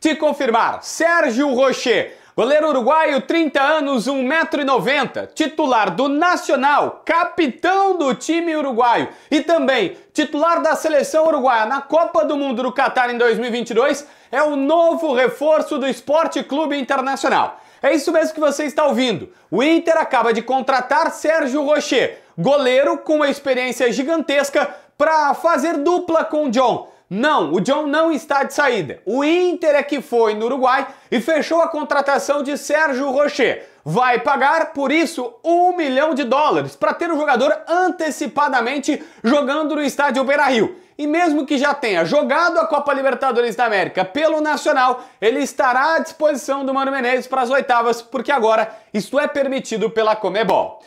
Te confirmar, Sérgio Rocher, goleiro uruguaio, 30 anos, 1,90m, titular do Nacional, capitão do time uruguaio e também titular da seleção uruguaia na Copa do Mundo do Catar em 2022, é o novo reforço do Esporte Clube Internacional. É isso mesmo que você está ouvindo. O Inter acaba de contratar Sérgio Rocher, goleiro com uma experiência gigantesca, para fazer dupla com John não, o John não está de saída. O Inter é que foi no Uruguai e fechou a contratação de Sérgio Rocher. Vai pagar, por isso, um milhão de dólares para ter o jogador antecipadamente jogando no estádio Beira Rio. E mesmo que já tenha jogado a Copa Libertadores da América pelo Nacional, ele estará à disposição do Mano Menezes para as oitavas, porque agora isto é permitido pela Comebol.